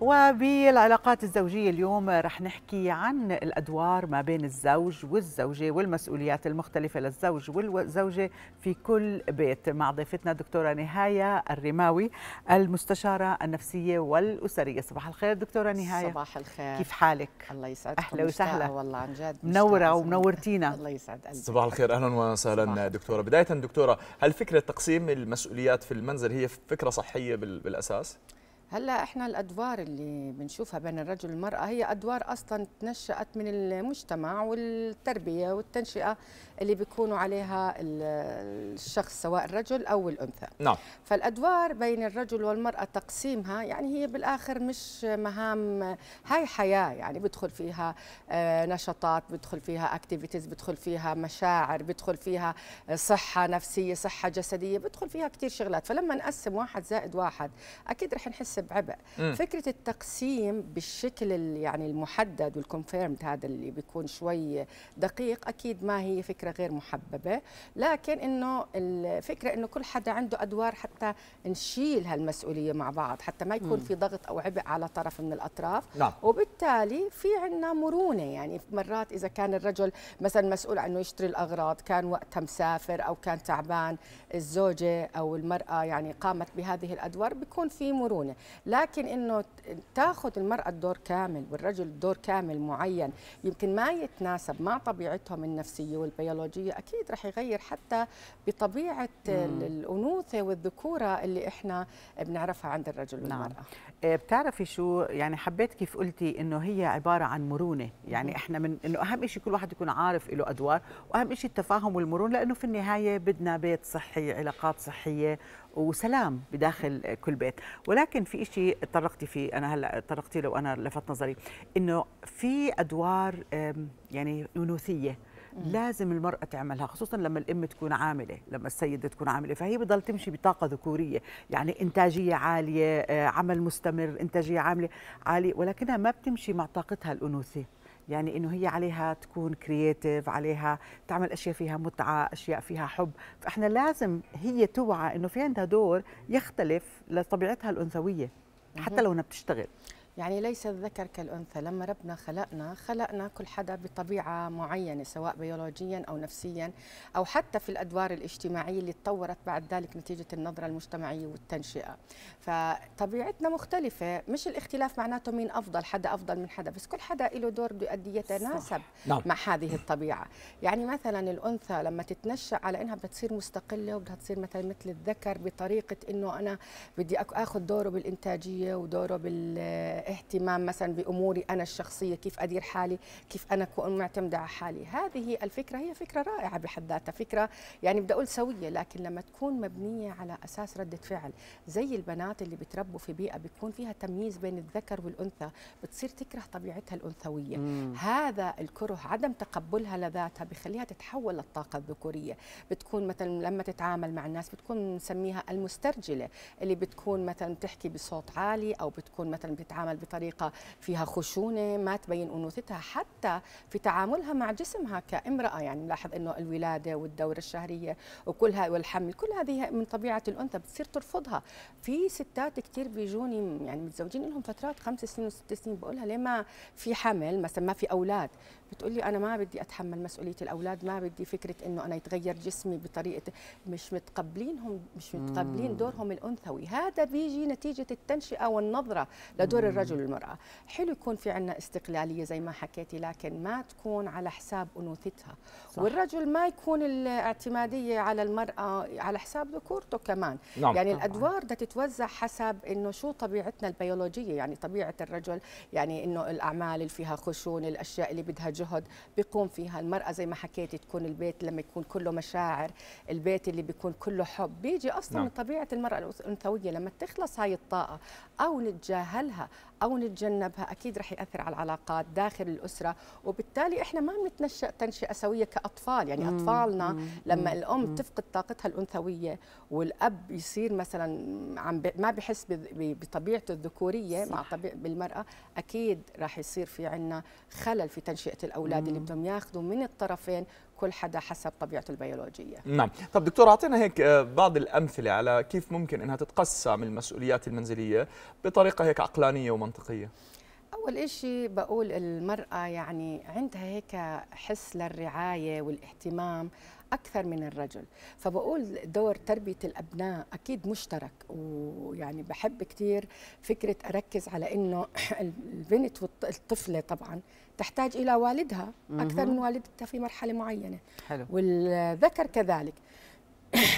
وبالعلاقات الزوجية اليوم رح نحكي عن الأدوار ما بين الزوج والزوجة والمسؤوليات المختلفة للزوج والزوجة في كل بيت مع ضيفتنا دكتورة نهاية الرماوي المستشارة النفسية والأسرية صباح الخير دكتورة نهاية صباح الخير كيف حالك؟ الله يسعدك أهلا وسهلا والله عن جد منورة ومنورتينا الله يسعد قلبك صباح الخير أهلا وسهلا دكتورة بداية دكتورة هل فكرة تقسيم المسؤوليات في المنزل هي فكرة صحية بالأساس؟ هلا احنا الادوار اللي بنشوفها بين الرجل والمراه هي ادوار اصلا تنشات من المجتمع والتربيه والتنشئه اللي بيكونوا عليها الشخص سواء الرجل او الانثى نعم فالادوار بين الرجل والمراه تقسيمها يعني هي بالاخر مش مهام هاي حياه يعني بدخل فيها آه، نشاطات بدخل فيها اكتيفيتيز بدخل فيها مشاعر بدخل فيها آه، صحه نفسيه صحه جسديه بدخل فيها كثير شغلات فلما نقسم واحد زائد واحد اكيد رح نحس بعبء فكره التقسيم بالشكل يعني المحدد والكونفيرمد هذا اللي بيكون شوي دقيق اكيد ما هي فكره فكره غير محببه لكن انه الفكره انه كل حدا عنده ادوار حتى نشيل هالمسؤوليه مع بعض حتى ما يكون م. في ضغط او عبء على طرف من الاطراف نعم. وبالتالي في عندنا مرونه يعني مرات اذا كان الرجل مثلا مسؤول عنه يشتري الاغراض كان وقتها مسافر او كان تعبان الزوجه او المراه يعني قامت بهذه الادوار بيكون في مرونه لكن انه تاخذ المراه الدور كامل والرجل دور كامل معين يمكن ما يتناسب مع طبيعتهم النفسيه والبيولوجيه البيولوجيه اكيد رح يغير حتى بطبيعه مم. الانوثه والذكوره اللي احنا بنعرفها عند الرجل نعم. والمراه آه، بتعرفي شو يعني حبيت كيف قلتي انه هي عباره عن مرونه يعني احنا من انه اهم شيء كل واحد يكون عارف له ادوار واهم شيء التفاهم والمرونه لانه في النهايه بدنا بيت صحي علاقات صحيه وسلام بداخل كل بيت ولكن في شيء طرقتي فيه انا هلا طرقتي له وانا لفت نظري انه في ادوار يعني انوثيه لازم المرأة تعملها خصوصا لما الأم تكون عاملة لما السيدة تكون عاملة فهي بضل تمشي بطاقة ذكورية يعني إنتاجية عالية آه، عمل مستمر إنتاجية عاملة عالية ولكنها ما بتمشي مع طاقتها الأنوثة يعني انه هي عليها تكون كرييتيف عليها تعمل اشياء فيها متعه اشياء فيها حب فاحنا لازم هي توعى انه في عندها دور يختلف لطبيعتها الانثويه حتى لو انها بتشتغل يعني ليس الذكر كالأنثى لما ربنا خلقنا خلقنا كل حدا بطبيعة معينة سواء بيولوجيا أو نفسيا أو حتى في الأدوار الاجتماعية اللي تطورت بعد ذلك نتيجة النظرة المجتمعية والتنشئة فطبيعتنا مختلفة مش الاختلاف معناته مين أفضل حدا أفضل من حدا بس كل حدا له دور بده يتناسب نعم. مع هذه الطبيعة يعني مثلا الأنثى لما تتنشأ على أنها بدها تصير مستقلة وبدها تصير مثلا مثل الذكر بطريقة أنه أنا بدي أخذ دوره بالإنتاجية ودوره بال اهتمام مثلا باموري انا الشخصيه كيف ادير حالي كيف انا اكون معتمده على حالي هذه الفكره هي فكره رائعه بحد ذاتها فكره يعني بدي اقول سويه لكن لما تكون مبنيه على اساس رده فعل زي البنات اللي بتربوا في بيئه بيكون فيها تمييز بين الذكر والانثى بتصير تكره طبيعتها الانثويه مم. هذا الكره عدم تقبلها لذاتها بخليها تتحول للطاقه الذكوريه بتكون مثلا لما تتعامل مع الناس بتكون نسميها المسترجله اللي بتكون مثلا بتحكي بصوت عالي او بتكون مثلا بتتعامل تتعامل بطريقه فيها خشونه ما تبين انوثتها حتى في تعاملها مع جسمها كامراه يعني نلاحظ انه الولاده والدوره الشهريه وكلها والحمل كل هذه من طبيعه الانثى بتصير ترفضها في ستات كثير بيجوني يعني متزوجين لهم فترات خمس سنين وست سنين بقول لها ليه ما في حمل مثلا ما في اولاد بتقول لي انا ما بدي اتحمل مسؤوليه الاولاد ما بدي فكره انه انا يتغير جسمي بطريقه مش متقبلينهم مش متقبلين دورهم الانثوي هذا بيجي نتيجه التنشئه والنظره لدور الرجل والمراه حلو يكون في عندنا استقلاليه زي ما حكيتي لكن ما تكون على حساب انوثتها صح. والرجل ما يكون الاعتماديه على المراه على حساب ذكورته كمان نعم. يعني طبعا. الادوار بدها تتوزع حسب انه شو طبيعتنا البيولوجيه يعني طبيعه الرجل يعني انه الاعمال اللي فيها خشون الاشياء اللي بدها الجهد بيقوم فيها المرأة زي ما حكيتي تكون البيت لما يكون كله مشاعر البيت اللي بيكون كله حب بيجي أصلا نعم. من طبيعة المرأة الأنثوية لما تخلص هاي الطاقة أو نتجاهلها او نتجنبها اكيد رح ياثر على العلاقات داخل الاسره وبالتالي احنا ما بنتنشا تنشئه سويه كاطفال يعني مم. اطفالنا مم. لما الام مم. تفقد طاقتها الانثويه والاب يصير مثلا عم بي ما بحس بطبيعته الذكوريه صح. مع طبيعه بالمراه اكيد رح يصير في عندنا خلل في تنشئه الاولاد مم. اللي بدهم ياخذوا من الطرفين كل حدا حسب طبيعته البيولوجيه نعم طب دكتور اعطينا هيك آه، بعض الامثله على كيف ممكن انها تتقسم المسؤوليات المنزليه بطريقه هيك عقلانيه ومنطقيه أول شيء بقول المرأة يعني عندها هيك حس للرعاية والاهتمام أكثر من الرجل فبقول دور تربية الأبناء أكيد مشترك ويعني بحب كثير فكرة أركز على أنه البنت والطفلة طبعا تحتاج الى والدها اكثر من والدتها في مرحله معينه حلو. والذكر كذلك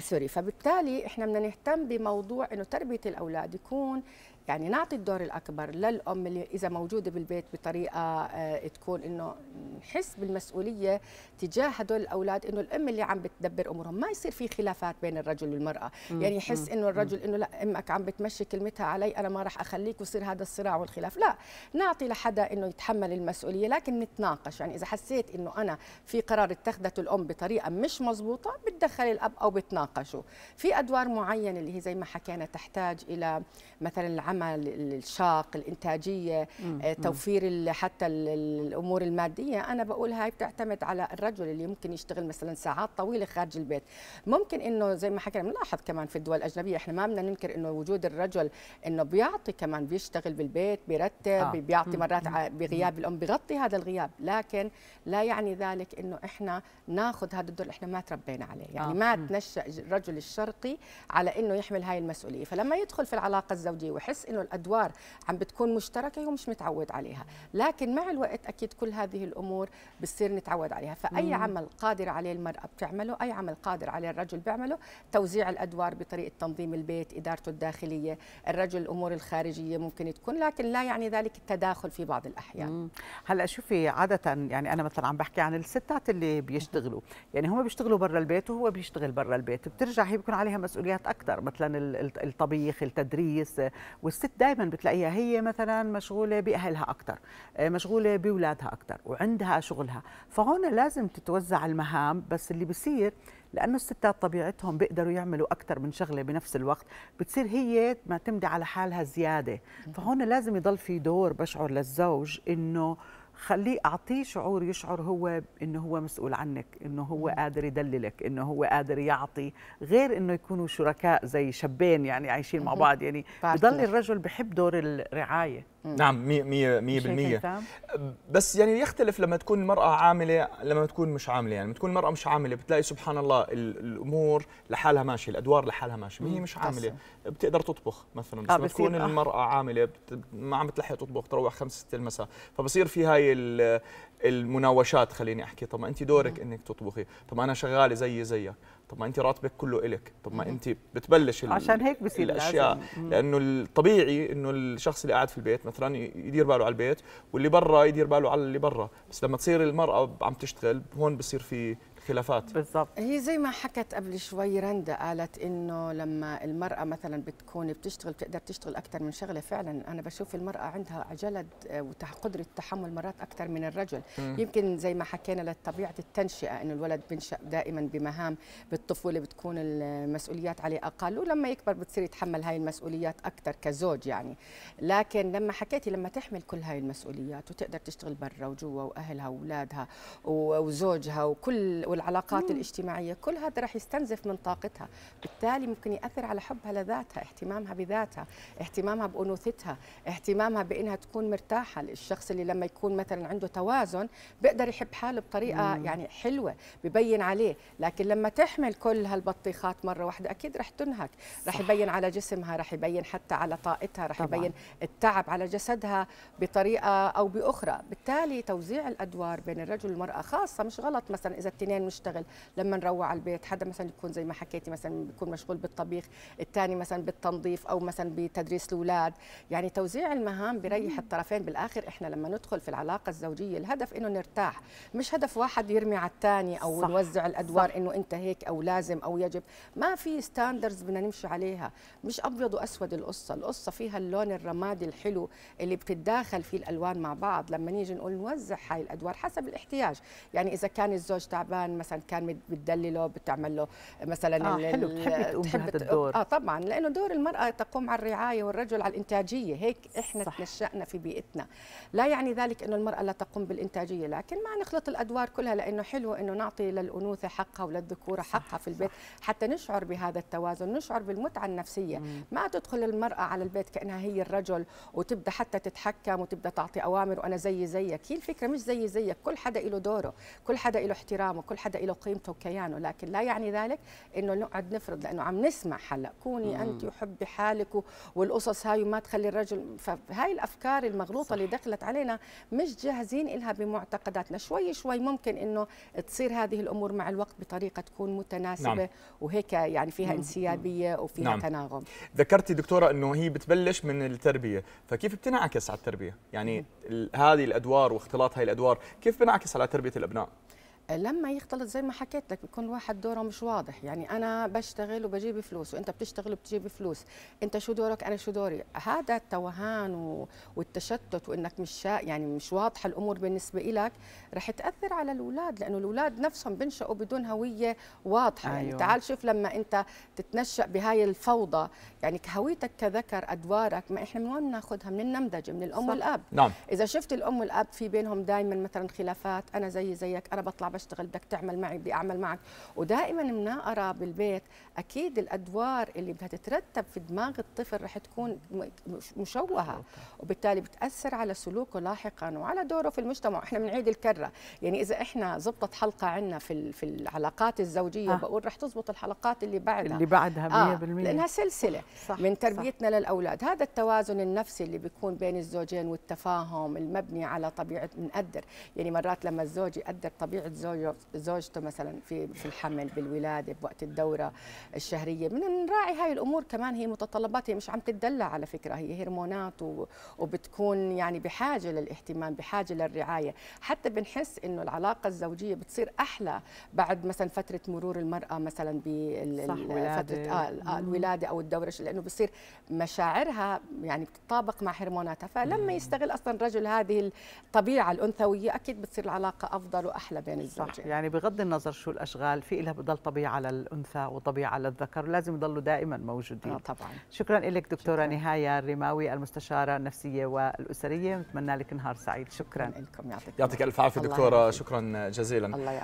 سوري فبالتالي احنا بدنا نهتم بموضوع انه تربيه الاولاد يكون يعني نعطي الدور الاكبر للام اللي اذا موجوده بالبيت بطريقه آه، تكون انه نحس بالمسؤوليه تجاه هدول الاولاد انه الام اللي عم بتدبر امورهم ما يصير في خلافات بين الرجل والمراه مم. يعني يحس انه الرجل انه لا امك عم بتمشي كلمتها علي انا ما راح اخليك ويصير هذا الصراع والخلاف لا نعطي لحدا انه يتحمل المسؤوليه لكن نتناقش يعني اذا حسيت انه انا في قرار اتخذته الام بطريقه مش مزبوطه بتدخل الاب او بتناقشه في ادوار معينه اللي هي زي ما حكينا تحتاج الى مثلا العمل العمل الشاق الانتاجيه آه، توفير حتى الامور الماديه انا بقول هاي بتعتمد على الرجل اللي ممكن يشتغل مثلا ساعات طويله خارج البيت ممكن انه زي ما حكينا بنلاحظ كمان في الدول الاجنبيه احنا ما بدنا ننكر انه وجود الرجل انه بيعطي كمان بيشتغل بالبيت بيرتب آه. بيعطي مرات بغياب الام بغطي هذا الغياب لكن لا يعني ذلك انه احنا ناخذ هذا الدور احنا ما تربينا عليه يعني آه. ما تنشا الرجل الشرقي على انه يحمل هاي المسؤوليه فلما يدخل في العلاقه الزوجيه ويحس بحس انه الادوار عم بتكون مشتركه ومش متعود عليها لكن مع الوقت اكيد كل هذه الامور بتصير نتعود عليها فاي مم. عمل قادر عليه المراه بتعمله اي عمل قادر عليه الرجل بيعمله توزيع الادوار بطريقه تنظيم البيت ادارته الداخليه الرجل الامور الخارجيه ممكن تكون لكن لا يعني ذلك التداخل في بعض الاحيان مم. هلا شوفي عاده يعني انا مثلا عم بحكي عن الستات اللي بيشتغلوا يعني هم بيشتغلوا برا البيت وهو بيشتغل برا البيت بترجع هي بيكون عليها مسؤوليات اكثر مثلا الطبيخ التدريس والست دائما بتلاقيها هي مثلا مشغوله باهلها اكثر آه، مشغوله باولادها اكثر وعندها شغلها فهون لازم تتوزع المهام بس اللي بصير لانه الستات طبيعتهم بيقدروا يعملوا اكثر من شغله بنفس الوقت بتصير هي معتمده على حالها زياده فهون لازم يضل في دور بشعر للزوج انه خليه اعطيه شعور يشعر هو انه هو مسؤول عنك انه هو قادر يدللك انه هو قادر يعطي غير انه يكونوا شركاء زي شابين يعني عايشين مع بعض يعني بضل الرجل بحب دور الرعايه نعم 100% 100% بس يعني يختلف لما تكون المرأة عاملة لما تكون مش عاملة يعني لما تكون المرأة مش عاملة بتلاقي سبحان الله الأمور لحالها ماشية الأدوار لحالها ماشية هي مش عاملة بتقدر تطبخ مثلا بس آه لما تكون آه. المرأة عاملة ما عم بتلحق تطبخ تروح خمسة ستة المساء فبصير في هاي المناوشات خليني أحكي طب ما أنت دورك إنك تطبخي طب أنا شغالة زيي زيك طب ما انت راتبك كله إلك طب ما انت بتبلش عشان هيك بصير الاشياء لانه الطبيعي انه الشخص اللي قاعد في البيت مثلا يدير باله على البيت واللي برا يدير باله على اللي برا بس لما تصير المراه عم تشتغل هون بصير في خلافات بالضبط هي زي ما حكت قبل شوي رندا قالت انه لما المراه مثلا بتكون بتشتغل بتقدر تشتغل اكثر من شغله فعلا انا بشوف المراه عندها جلد آه، وقدره تحمل مرات اكثر من الرجل م. يمكن زي ما حكينا لطبيعه التنشئه انه الولد بنشا دائما بمهام بالطفوله بتكون المسؤوليات عليه اقل ولما يكبر بتصير يتحمل هاي المسؤوليات اكثر كزوج يعني لكن لما حكيتي لما تحمل كل هاي المسؤوليات وتقدر تشتغل برا وجوا واهلها واولادها وزوجها وكل والعلاقات مم. الاجتماعيه كل هذا راح يستنزف من طاقتها بالتالي ممكن ياثر على حبها لذاتها اهتمامها بذاتها اهتمامها بانوثتها اهتمامها بانها تكون مرتاحه الشخص اللي لما يكون مثلا عنده توازن بيقدر يحب حاله بطريقه مم. يعني حلوه ببين عليه لكن لما تحمل كل هالبطيخات مره واحده اكيد راح تنهك راح يبين على جسمها راح يبين حتى على طاقتها راح يبين التعب على جسدها بطريقه او باخرى بالتالي توزيع الادوار بين الرجل والمراه خاصه مش غلط مثلا اذا الاثنين بنشتغل لما نروح على البيت حدا مثلا يكون زي ما حكيتي مثلا بيكون مشغول بالطبيخ الثاني مثلا بالتنظيف او مثلا بتدريس الاولاد يعني توزيع المهام بيريح الطرفين بالاخر احنا لما ندخل في العلاقه الزوجيه الهدف انه نرتاح مش هدف واحد يرمي على الثاني او صح. نوزع الادوار انه انت هيك او لازم او يجب ما في ستاندرز بدنا نمشي عليها مش ابيض واسود القصه القصه فيها اللون الرمادي الحلو اللي بتتداخل فيه الالوان مع بعض لما نيجي نقول نوزع هاي الادوار حسب الاحتياج يعني اذا كان الزوج تعبان مثلا كان بتدلله بتعمل له مثلا آه حلو بتحب تقوم بهذا الدور اه طبعا لانه دور المراه تقوم على الرعايه والرجل على الانتاجيه هيك احنا صح. تنشأنا في بيئتنا لا يعني ذلك انه المراه لا تقوم بالانتاجيه لكن ما نخلط الادوار كلها لانه حلو انه نعطي للانوثه حقها وللذكوره حقها في البيت صح. حتى نشعر بهذا التوازن نشعر بالمتعه النفسيه مم. ما تدخل المراه على البيت كانها هي الرجل وتبدا حتى تتحكم وتبدا تعطي اوامر وانا زي زيك هي الفكره مش زي زيك كل حدا له دوره كل حدا له احترامه كل حدا له قيمته وكيانه لكن لا يعني ذلك انه نقعد نفرض لانه عم نسمع هلا كوني انت وحبي حالك والقصص هاي وما تخلي الرجل فهاي الافكار المغلوطه صح. اللي دخلت علينا مش جاهزين لها بمعتقداتنا شوي شوي ممكن انه تصير هذه الامور مع الوقت بطريقه تكون متناسبه نعم. وهيك يعني فيها مم. انسيابيه وفيها نعم. تناغم ذكرتي دكتوره انه هي بتبلش من التربيه فكيف بتنعكس على التربيه يعني هذه الادوار واختلاط هاي الادوار كيف بنعكس على تربيه الابناء لما يختلط زي ما حكيت لك بيكون الواحد دوره مش واضح يعني انا بشتغل وبجيب فلوس وانت بتشتغل وبتجيب فلوس انت شو دورك انا شو دوري هذا التوهان والتشتت وانك مش يعني مش واضحه الامور بالنسبه لك رح تاثر على الاولاد لانه الاولاد نفسهم بنشأوا بدون هويه واضحه يعني أيوة. يعني تعال شوف لما انت تتنشأ بهاي الفوضى يعني هويتك كذكر ادوارك ما احنا من وين ناخذها من النمذجه من الام صح. والاب نعم. اذا شفت الام والاب في بينهم دائما مثلا خلافات انا زي زيك انا بطلع بشتغل بدك تعمل معي بدي اعمل معك ودائما مناقره بالبيت اكيد الادوار اللي بدها تترتب في دماغ الطفل رح تكون مشوهه وبالتالي بتاثر على سلوكه لاحقا وعلى دوره في المجتمع احنا بنعيد الكره يعني اذا احنا زبطت حلقه عندنا في في العلاقات الزوجيه آه. بقول رح تزبط الحلقات اللي بعدها اللي بعدها 100% آه. لانها سلسله صح. من تربيتنا صح. للاولاد هذا التوازن النفسي اللي بيكون بين الزوجين والتفاهم المبني على طبيعه بنقدر يعني مرات لما الزوج يقدر طبيعه زوجته مثلا في في الحمل بالولاده بوقت الدوره الشهريه من نراعي هاي الامور كمان هي متطلبات هي مش عم تتدلع على فكره هي هرمونات وبتكون يعني بحاجه للاهتمام بحاجه للرعايه حتى بنحس انه العلاقه الزوجيه بتصير احلى بعد مثلا فتره مرور المراه مثلا بفتره آه, آه، الولاده او الدوره لانه بصير مشاعرها يعني بتطابق مع هرموناتها فلما يستغل اصلا الرجل هذه الطبيعه الانثويه اكيد بتصير العلاقه افضل واحلى بين الزوجين صح يعني بغض النظر شو الاشغال في لها بضل طبيعه للانثى وطبيعه للذكر ولازم يضلوا دائما موجودين آه طبعا شكرا لك دكتوره شكرا. نهايه الرماوي المستشاره النفسيه والاسريه نتمنى لك نهار سعيد شكرا لكم يعطيك يعطيك الف عافيه دكتوره شكرا جزيلا الله يعطيك.